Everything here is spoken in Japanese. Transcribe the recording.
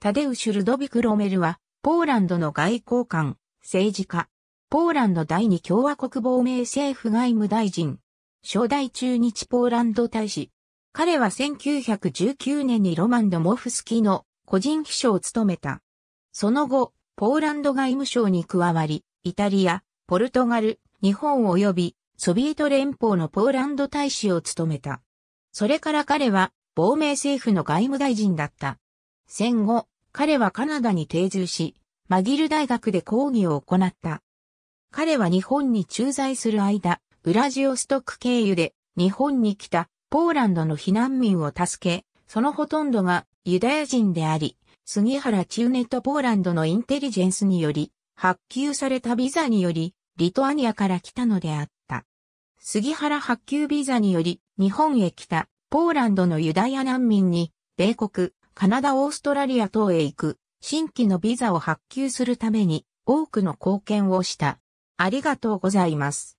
タデウシュ・ルドビク・ロメルは、ポーランドの外交官、政治家、ポーランド第二共和国亡命政府外務大臣、初代中日ポーランド大使。彼は1919年にロマン・ドモフスキの個人秘書を務めた。その後、ポーランド外務省に加わり、イタリア、ポルトガル、日本及びソビエト連邦のポーランド大使を務めた。それから彼は亡命政府の外務大臣だった。戦後、彼はカナダに定住し、マギル大学で講義を行った。彼は日本に駐在する間、ウラジオストック経由で日本に来たポーランドの避難民を助け、そのほとんどがユダヤ人であり、杉原ネットポーランドのインテリジェンスにより、発給されたビザにより、リトアニアから来たのであった。杉原発給ビザにより、日本へ来たポーランドのユダヤ難民に、米国、カナダオーストラリア等へ行く新規のビザを発給するために多くの貢献をした。ありがとうございます。